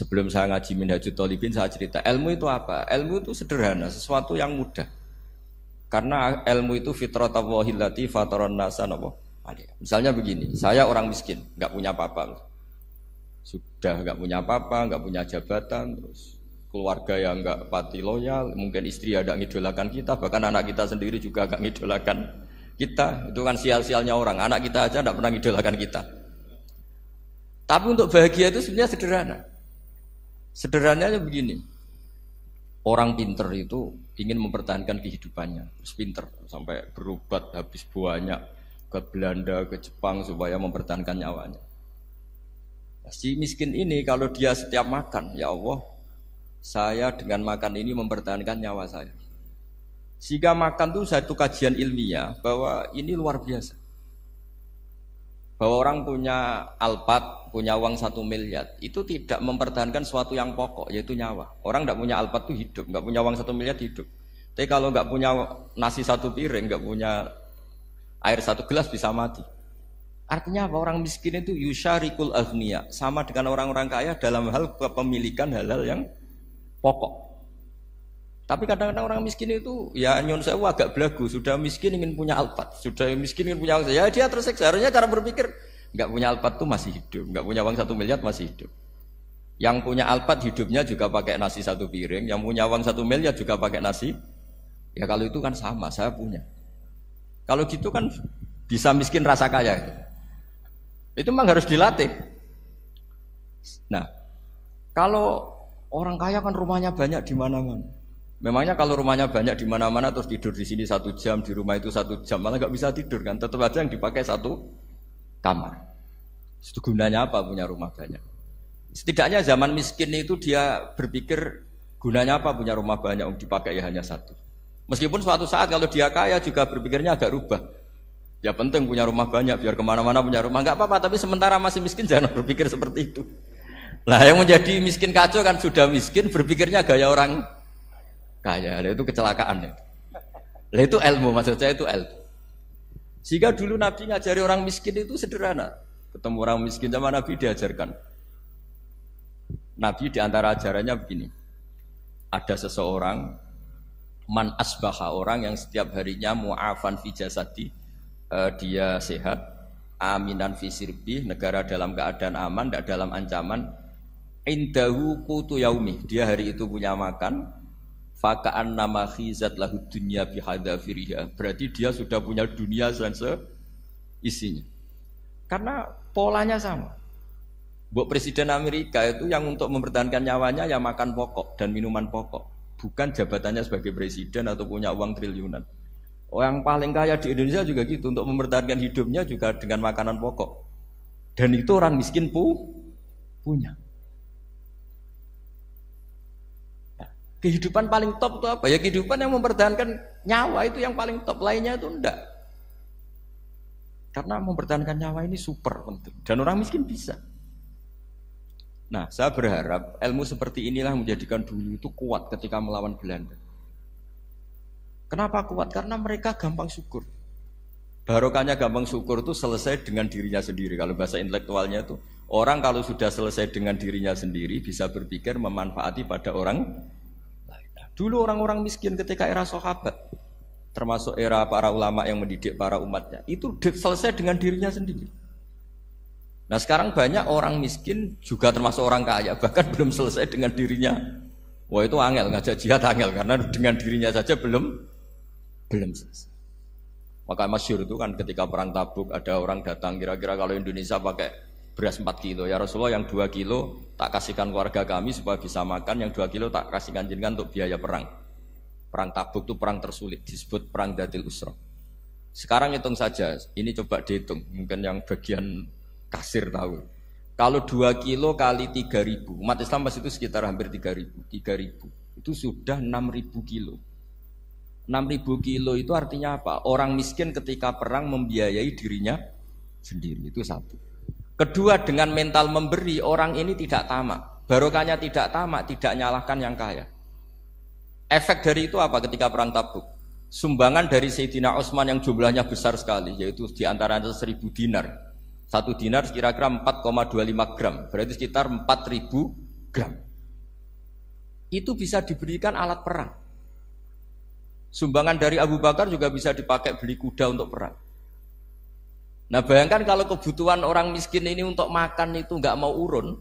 Sebelum saya ngaji Minhajut Tolibin, saya cerita ilmu itu apa? Ilmu itu sederhana, sesuatu yang mudah. Karena ilmu itu fitratallahi lati fataron nasa Misalnya begini, saya orang miskin, nggak punya apa-apa. Sudah nggak punya apa-apa, nggak punya jabatan, terus keluarga yang nggak pati loyal, mungkin istri ada ngidolakan kita, bahkan anak kita sendiri juga nggak ngidolakan kita. Itu kan sial-sialnya orang, anak kita aja nggak pernah ngidolakan kita. Tapi untuk bahagia itu sebenarnya sederhana. Sederhananya begini, orang pinter itu ingin mempertahankan kehidupannya, terus pinter sampai berobat habis banyak ke Belanda, ke Jepang supaya mempertahankan nyawanya. Nah, si miskin ini kalau dia setiap makan, ya Allah, saya dengan makan ini mempertahankan nyawa saya. Sehingga makan tuh satu kajian ilmiah bahwa ini luar biasa bahwa orang punya alpat, punya uang satu miliar, itu tidak mempertahankan suatu yang pokok, yaitu nyawa. Orang tidak punya alpat itu hidup, nggak punya uang satu miliar hidup. Tapi kalau nggak punya nasi satu piring, nggak punya air satu gelas bisa mati. Artinya apa? Orang miskin itu yusharikul agniya, sama dengan orang-orang kaya dalam hal kepemilikan halal yang pokok. Tapi kadang-kadang orang miskin itu ya nyun sewu agak belagu, sudah miskin ingin punya alpat, sudah miskin ingin punya uang Ya dia tersiksa. Harusnya cara berpikir nggak punya alpat tuh masih hidup, nggak punya uang satu miliar masih hidup. Yang punya alpat hidupnya juga pakai nasi satu piring, yang punya uang satu miliar juga pakai nasi. Ya kalau itu kan sama, saya punya. Kalau gitu kan bisa miskin rasa kaya. Itu memang harus dilatih. Nah, kalau orang kaya kan rumahnya banyak di mana-mana. Memangnya kalau rumahnya banyak di mana-mana terus tidur di sini satu jam, di rumah itu satu jam, malah nggak bisa tidur kan? Tetap aja yang dipakai satu kamar. Itu gunanya apa punya rumah banyak? Setidaknya zaman miskin itu dia berpikir gunanya apa punya rumah banyak untuk dipakai ya hanya satu. Meskipun suatu saat kalau dia kaya juga berpikirnya agak rubah. Ya penting punya rumah banyak biar kemana-mana punya rumah nggak apa-apa tapi sementara masih miskin jangan berpikir seperti itu. Nah yang menjadi miskin kacau kan sudah miskin berpikirnya gaya orang kaya. Nah, itu kecelakaan. Ya. Lalu itu ilmu maksud saya itu ilmu. Sehingga dulu Nabi ngajari orang miskin itu sederhana. Ketemu orang miskin sama Nabi diajarkan. Nabi diantara ajarannya begini. Ada seseorang man asbaha orang yang setiap harinya mu'afan fi jasadi uh, dia sehat aminan fi sirbi negara dalam keadaan aman tidak dalam ancaman indahu kutu yaumi dia hari itu punya makan Fakaan nama khizat lahu bihada bihadafiriha. Berarti dia sudah punya dunia dan isinya. Karena polanya sama. Buat Presiden Amerika itu yang untuk mempertahankan nyawanya ya makan pokok dan minuman pokok. Bukan jabatannya sebagai presiden atau punya uang triliunan. yang paling kaya di Indonesia juga gitu. Untuk mempertahankan hidupnya juga dengan makanan pokok. Dan itu orang miskin pun punya. Kehidupan paling top itu apa? Ya kehidupan yang mempertahankan nyawa itu yang paling top, lainnya itu enggak. Karena mempertahankan nyawa ini super penting dan orang miskin bisa. Nah, saya berharap ilmu seperti inilah menjadikan dulu itu kuat ketika melawan Belanda. Kenapa kuat? Karena mereka gampang syukur. Barokahnya gampang syukur itu selesai dengan dirinya sendiri. Kalau bahasa intelektualnya itu orang kalau sudah selesai dengan dirinya sendiri bisa berpikir memanfaati pada orang Dulu orang-orang miskin ketika era sahabat, termasuk era para ulama yang mendidik para umatnya, itu selesai dengan dirinya sendiri. Nah sekarang banyak orang miskin juga termasuk orang kaya bahkan belum selesai dengan dirinya. Wah itu angel ngajak jihad angel karena dengan dirinya saja belum belum selesai. Maka masyur itu kan ketika perang tabuk ada orang datang kira-kira kalau Indonesia pakai beras 4 kilo ya Rasulullah yang 2 kilo tak kasihkan warga kami supaya bisa makan yang 2 kilo tak kasihkan jenengan untuk biaya perang perang tabuk itu perang tersulit disebut perang datil usra sekarang hitung saja ini coba dihitung mungkin yang bagian kasir tahu kalau 2 kilo kali 3000 umat Islam pas itu sekitar hampir 3000 3000 itu sudah 6000 kilo 6000 kilo itu artinya apa? Orang miskin ketika perang membiayai dirinya sendiri itu satu. Kedua dengan mental memberi orang ini tidak tamak. Barokahnya tidak tamak, tidak nyalahkan yang kaya. Efek dari itu apa ketika perang Tabuk? Sumbangan dari Sayyidina Osman yang jumlahnya besar sekali, yaitu di antara 1000 dinar. Satu dinar kira-kira 4,25 gram, berarti sekitar 4000 gram. Itu bisa diberikan alat perang. Sumbangan dari Abu Bakar juga bisa dipakai beli kuda untuk perang. Nah bayangkan kalau kebutuhan orang miskin ini untuk makan itu nggak mau urun,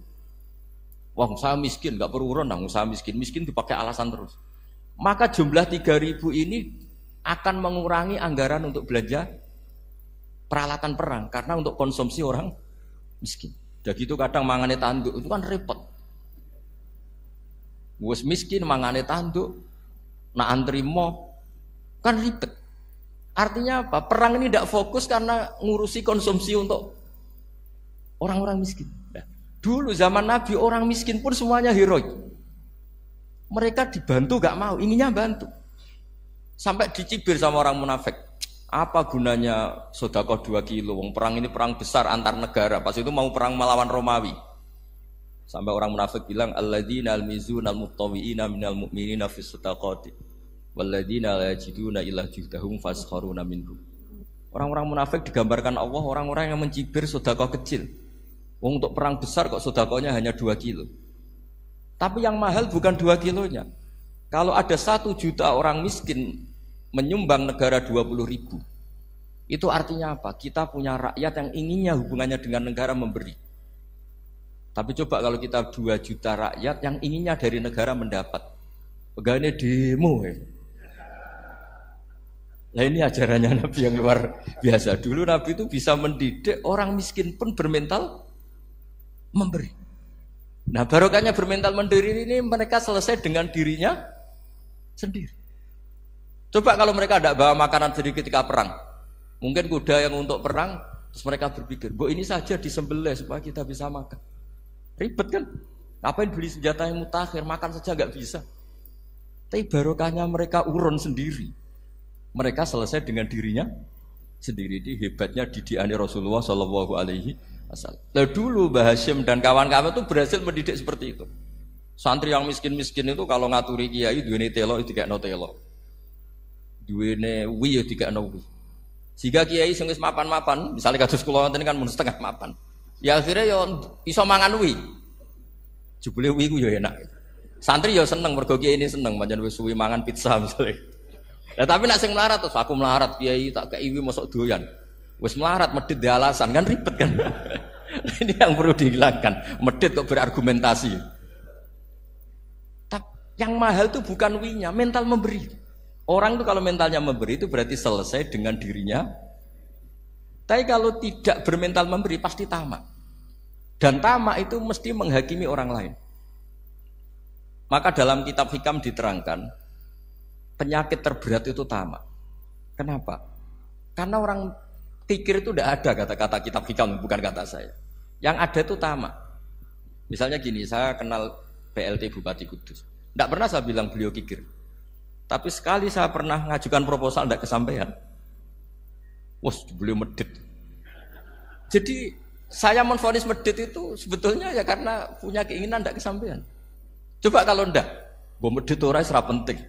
Wah, saya miskin, nggak perlu urun, nah, saya miskin, miskin dipakai alasan terus. Maka jumlah 3000 ini akan mengurangi anggaran untuk belanja peralatan perang karena untuk konsumsi orang miskin. Dan gitu kadang mangane tanduk itu kan repot. Wes miskin mangane tanduk, nak antri mo kan ribet. Artinya apa? Perang ini tidak fokus karena ngurusi konsumsi untuk orang-orang miskin. Ya. dulu zaman Nabi orang miskin pun semuanya heroik. Mereka dibantu gak mau, ininya bantu. Sampai dicibir sama orang munafik. Apa gunanya sodako 2 kilo? Wong perang ini perang besar antar negara. Pas itu mau perang melawan Romawi. Sampai orang munafik bilang alladzina almizuna almuttawiina minal mu'minina fis sadaqati Walladzina la yajiduna illa juhdahum Orang-orang munafik digambarkan Allah orang-orang yang mencibir sedekah kecil. Wong untuk perang besar kok sedekahnya hanya 2 kilo. Tapi yang mahal bukan 2 kilonya. Kalau ada satu juta orang miskin menyumbang negara 20 ribu, itu artinya apa? Kita punya rakyat yang inginnya hubungannya dengan negara memberi. Tapi coba kalau kita 2 juta rakyat yang inginnya dari negara mendapat. Pegangannya demo ya. Nah ini ajarannya Nabi yang luar biasa. Dulu Nabi itu bisa mendidik orang miskin pun bermental memberi. Nah barokahnya bermental mendiri ini mereka selesai dengan dirinya sendiri. Coba kalau mereka tidak bawa makanan sendiri ketika perang. Mungkin kuda yang untuk perang, terus mereka berpikir, bu ini saja disembelih supaya kita bisa makan. Ribet kan? Ngapain beli senjata yang mutakhir, makan saja nggak bisa. Tapi barokahnya mereka urun sendiri mereka selesai dengan dirinya sendiri di hebatnya didikannya Rasulullah Shallallahu Alaihi Wasallam. dulu Bahasim dan kawan-kawan itu berhasil mendidik seperti itu. Santri yang miskin-miskin itu kalau ngaturi kiai duwene telo itu kayak no telo. Duwene wi ya tidak no wi. Sehingga kiai sing mapan-mapan, misalnya kados kula ini kan mun setengah mapan. Ya akhirnya yo ya iso mangan wi. Jebule wi ku yo ya enak. Santri yo ya seneng mergo kiai ini seneng pancen wis suwi mangan pizza misalnya. Nah, tapi nak sing melarat terus aku melarat kiai tak keiwi masuk doyan. Wis melarat medit di alasan kan ribet kan. Ini yang perlu dihilangkan. Medit kok berargumentasi. Tak, yang mahal itu bukan winya, mental memberi. Orang itu kalau mentalnya memberi itu berarti selesai dengan dirinya. Tapi kalau tidak bermental memberi pasti tamak. Dan tamak itu mesti menghakimi orang lain. Maka dalam kitab hikam diterangkan, penyakit terberat itu tamak. Kenapa? Karena orang pikir itu tidak ada kata-kata kitab hikam, bukan kata saya. Yang ada itu tamak. Misalnya gini, saya kenal PLT Bupati Kudus. Tidak pernah saya bilang beliau kikir. Tapi sekali saya pernah mengajukan proposal tidak kesampaian. Wah, beliau medit. Jadi saya menfonis medit itu sebetulnya ya karena punya keinginan tidak kesampaian. Coba kalau ndak, gue medit orang serap penting.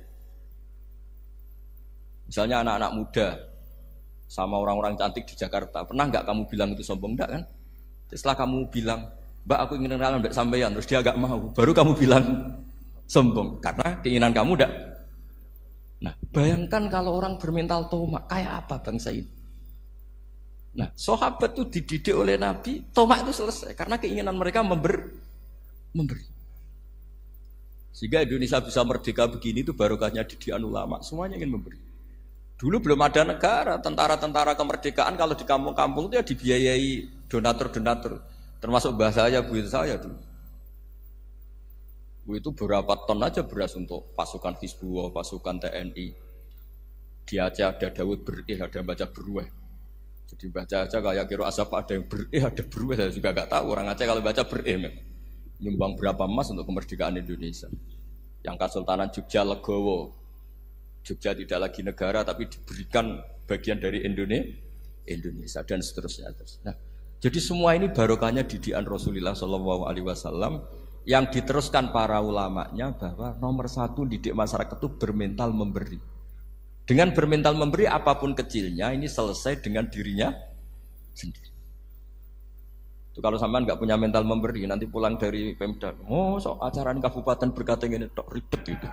Misalnya anak-anak muda sama orang-orang cantik di Jakarta, pernah nggak kamu bilang itu sombong? Enggak kan? Ya, setelah kamu bilang, Mbak aku ingin kenalan mbak Sampeyan, terus dia nggak mau, baru kamu bilang sombong karena keinginan kamu enggak. Nah, bayangkan kalau orang bermental tomak, kayak apa bangsa ini? Nah, sahabat itu dididik oleh Nabi, tomak itu selesai karena keinginan mereka member, memberi. Sehingga Indonesia bisa merdeka begini itu barokahnya didikan ulama, semuanya ingin memberi. Dulu belum ada negara, tentara-tentara kemerdekaan kalau di kampung-kampung itu ya dibiayai donatur-donatur, termasuk bahasanya saya, buyut saya dulu. Bu itu berapa ton aja beras untuk pasukan Hizbullah, pasukan TNI. Di Aceh ada Dawud berih, ada baca beruah. Jadi baca aja kayak kira asap ada yang berih, ada beruah, saya juga gak tahu. Orang Aceh kalau baca berih Nyumbang berapa emas untuk kemerdekaan Indonesia. Yang Kesultanan Jogja Legowo, Jogja tidak lagi negara tapi diberikan bagian dari Indonesia, Indonesia dan seterusnya. Nah, jadi semua ini barokahnya didikan Rasulullah Shallallahu Alaihi Wasallam yang diteruskan para ulamanya bahwa nomor satu didik masyarakat itu bermental memberi. Dengan bermental memberi apapun kecilnya ini selesai dengan dirinya sendiri. Itu kalau sampean nggak punya mental memberi, nanti pulang dari Pemda, oh so acara kabupaten berkata ini tok ribet itu.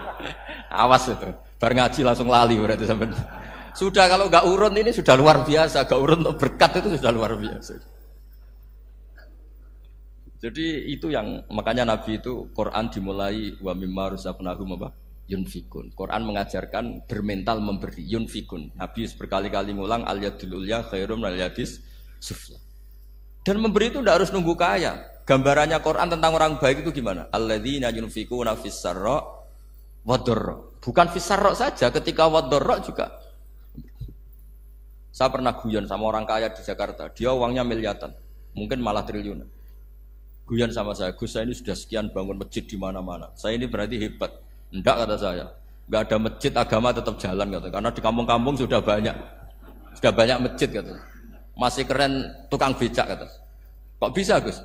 Awas itu, bar ngaji langsung lali berarti sampean. Sudah kalau nggak urun ini sudah luar biasa, nggak urun untuk berkat itu sudah luar biasa. Jadi itu yang makanya Nabi itu Quran dimulai wa mimma rusafnahum apa? yunfikun. Quran mengajarkan bermental memberi yunfikun. Nabi berkali-kali ngulang al yadul ulya khairum al yadis sufla. Dan memberi itu tidak harus nunggu kaya. Gambarannya Quran tentang orang baik itu gimana? Alladzina yunfikuna fis wadurra. Bukan fis saja, ketika wadurra juga. Saya pernah guyon sama orang kaya di Jakarta. Dia uangnya miliatan, mungkin malah triliunan. Guyon sama saya, Gus saya ini sudah sekian bangun masjid di mana-mana. Saya ini berarti hebat. Enggak kata saya. Enggak ada masjid agama tetap jalan kata. Karena di kampung-kampung sudah banyak. Sudah banyak masjid kata. Masih keren tukang becak kata. Kok bisa Gus?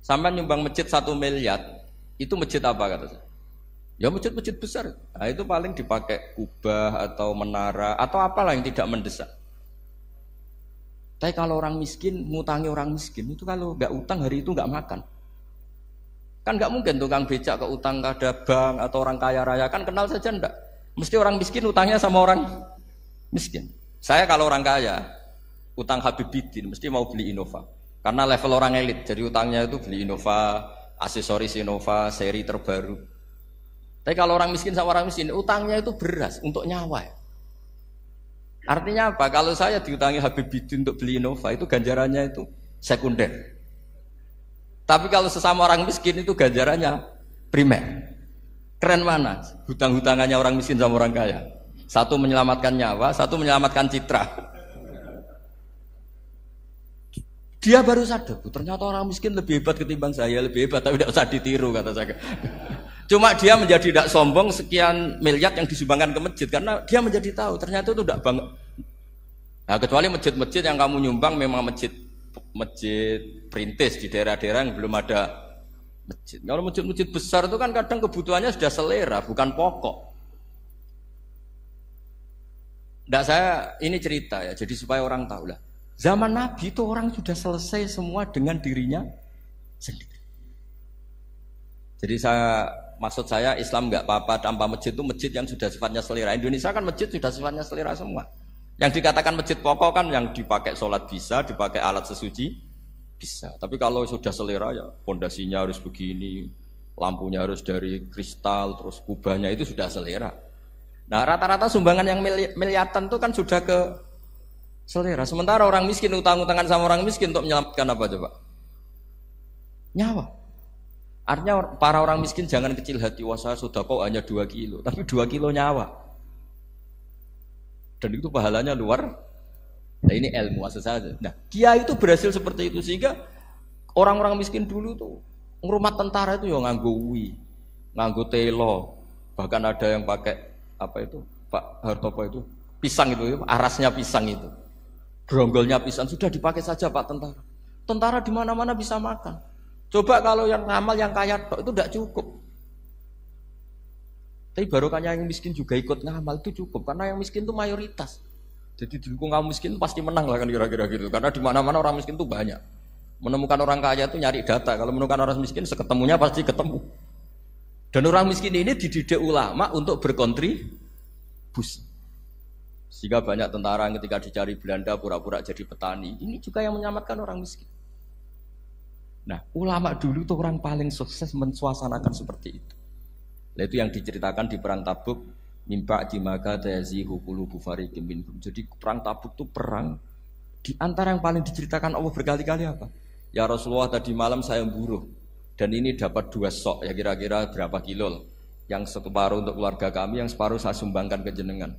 Sampai nyumbang masjid satu miliar, itu masjid apa kata saya? Ya masjid-masjid besar. Nah, itu paling dipakai kubah atau menara atau apalah yang tidak mendesak. Tapi kalau orang miskin, ngutangi orang miskin itu kalau nggak utang hari itu nggak makan. Kan nggak mungkin tukang becak ke utang ada bank atau orang kaya raya kan kenal saja ndak. Mesti orang miskin utangnya sama orang miskin. Saya kalau orang kaya utang Habibidin mesti mau beli Innova karena level orang elit jadi utangnya itu beli Innova aksesoris Innova seri terbaru tapi kalau orang miskin sama orang miskin utangnya itu beras untuk nyawa ya. artinya apa kalau saya diutangi Habibidin untuk beli Innova itu ganjarannya itu sekunder tapi kalau sesama orang miskin itu ganjarannya primer keren mana hutang-hutangannya orang miskin sama orang kaya satu menyelamatkan nyawa satu menyelamatkan citra dia baru sadar, ternyata orang miskin lebih hebat ketimbang saya, lebih hebat, tapi tidak usah ditiru kata saya. Cuma dia menjadi tidak sombong sekian miliar yang disumbangkan ke masjid karena dia menjadi tahu ternyata itu tidak banget. Nah, kecuali masjid-masjid yang kamu nyumbang memang masjid masjid perintis di daerah-daerah yang belum ada masjid. Kalau masjid-masjid besar itu kan kadang kebutuhannya sudah selera, bukan pokok. Tidak saya ini cerita ya, jadi supaya orang tahu lah. Zaman Nabi itu orang sudah selesai semua dengan dirinya sendiri. Jadi saya maksud saya Islam nggak apa-apa tanpa masjid itu masjid yang sudah sifatnya selera. Indonesia kan masjid sudah sifatnya selera semua. Yang dikatakan masjid pokok kan yang dipakai sholat bisa, dipakai alat sesuci bisa. Tapi kalau sudah selera ya pondasinya harus begini, lampunya harus dari kristal, terus kubahnya itu sudah selera. Nah rata-rata sumbangan yang miliatan itu kan sudah ke selera. Sementara orang miskin utang-utangan sama orang miskin untuk menyelamatkan apa coba? Nyawa. Artinya para orang miskin jangan kecil hati wasa. sudah kok hanya dua kilo, tapi dua kilo nyawa. Dan itu pahalanya luar. Nah ini ilmu asal saja. Nah kiai itu berhasil seperti itu sehingga orang-orang miskin dulu tuh rumah tentara itu ya nganggo wi, nganggo telo, bahkan ada yang pakai apa itu Pak Hartopo itu pisang itu arasnya pisang itu Gronggolnya pisang sudah dipakai saja Pak tentara. Tentara di mana-mana bisa makan. Coba kalau yang ngamal yang kaya itu tidak cukup. Tapi barokahnya yang miskin juga ikut ngamal itu cukup karena yang miskin itu mayoritas. Jadi dukung kamu miskin pasti menang lah kan kira-kira gitu. Karena di mana-mana orang miskin itu banyak. Menemukan orang kaya itu nyari data. Kalau menemukan orang miskin seketemunya pasti ketemu. Dan orang miskin ini dididik ulama untuk berkontribusi. Sehingga banyak tentara ketika dicari Belanda pura-pura jadi petani. Ini juga yang menyelamatkan orang miskin. Nah, ulama dulu tuh orang paling sukses mensuasanakan seperti itu. itu yang diceritakan di perang Tabuk, mimpa dimaga tayazihu hukulu bufari kimbin. Jadi perang Tabuk itu perang di antara yang paling diceritakan Allah berkali-kali apa? Ya Rasulullah tadi malam saya buruh dan ini dapat dua sok ya kira-kira berapa kilo yang separuh untuk keluarga kami yang separuh saya sumbangkan ke jenengan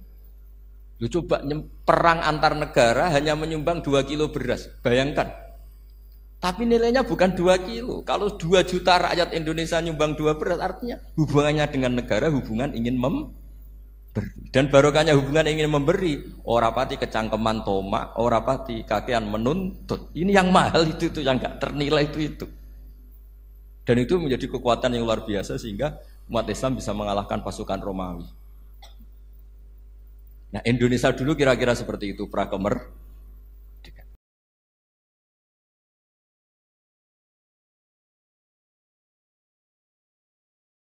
Lu coba perang antar negara hanya menyumbang 2 kilo beras. Bayangkan. Tapi nilainya bukan 2 kilo. Kalau 2 juta rakyat Indonesia nyumbang 2 beras artinya hubungannya dengan negara hubungan ingin mem Dan barokahnya hubungan ingin memberi. Ora pati kecangkeman toma, ora pati kakean menuntut. Ini yang mahal itu itu yang nggak ternilai itu itu. Dan itu menjadi kekuatan yang luar biasa sehingga umat Islam bisa mengalahkan pasukan Romawi. Nah Indonesia dulu kira-kira seperti itu prakemer